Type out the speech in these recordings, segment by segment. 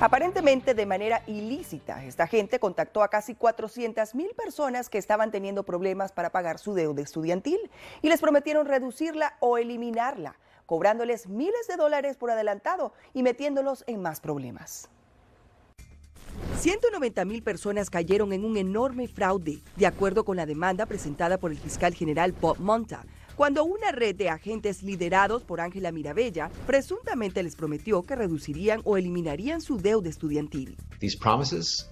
Aparentemente de manera ilícita, esta gente contactó a casi 400 mil personas que estaban teniendo problemas para pagar su deuda estudiantil y les prometieron reducirla o eliminarla, cobrándoles miles de dólares por adelantado y metiéndolos en más problemas. 190 mil personas cayeron en un enorme fraude, de acuerdo con la demanda presentada por el fiscal general Pop Monta cuando una red de agentes liderados por Ángela Mirabella presuntamente les prometió que reducirían o eliminarían su deuda estudiantil. These promises,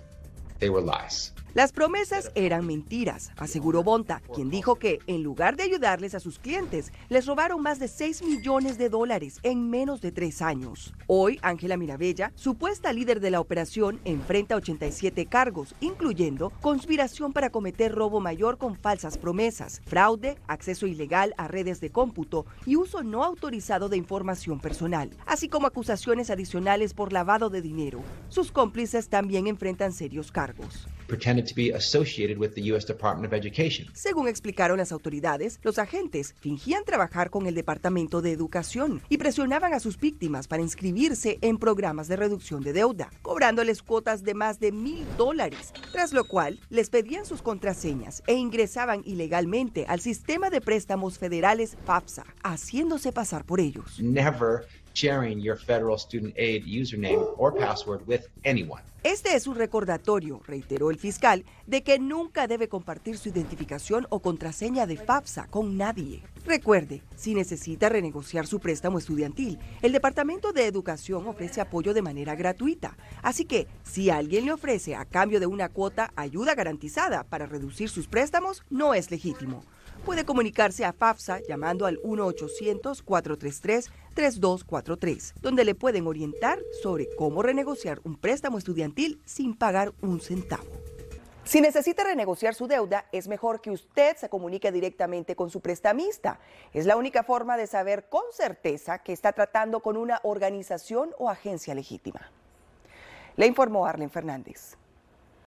they were lies. Las promesas eran mentiras, aseguró Bonta, quien dijo que, en lugar de ayudarles a sus clientes, les robaron más de 6 millones de dólares en menos de tres años. Hoy, Ángela Mirabella, supuesta líder de la operación, enfrenta 87 cargos, incluyendo conspiración para cometer robo mayor con falsas promesas, fraude, acceso ilegal a redes de cómputo y uso no autorizado de información personal, así como acusaciones adicionales por lavado de dinero. Sus cómplices también enfrentan serios cargos. US Department Según explicaron las autoridades, los agentes fingían trabajar con el Departamento de Educación y presionaban a sus víctimas para inscribirse en programas de reducción de deuda, cobrándoles cuotas de más de mil dólares, tras lo cual les pedían sus contraseñas e ingresaban ilegalmente al sistema de préstamos federales FAFSA, haciéndose pasar por ellos. Never sharing your federal student aid username or password with anyone. Este es un recordatorio, reiteró el fiscal, de que nunca debe compartir su identificación o contraseña de FAFSA con nadie. Recuerde, si necesita renegociar su préstamo estudiantil, el Departamento de Educación ofrece apoyo de manera gratuita. Así que, si alguien le ofrece a cambio de una cuota ayuda garantizada para reducir sus préstamos, no es legítimo puede comunicarse a FAFSA llamando al 1-800-433-3243, donde le pueden orientar sobre cómo renegociar un préstamo estudiantil sin pagar un centavo. Si necesita renegociar su deuda, es mejor que usted se comunique directamente con su prestamista. Es la única forma de saber con certeza que está tratando con una organización o agencia legítima. Le informó Arlen Fernández.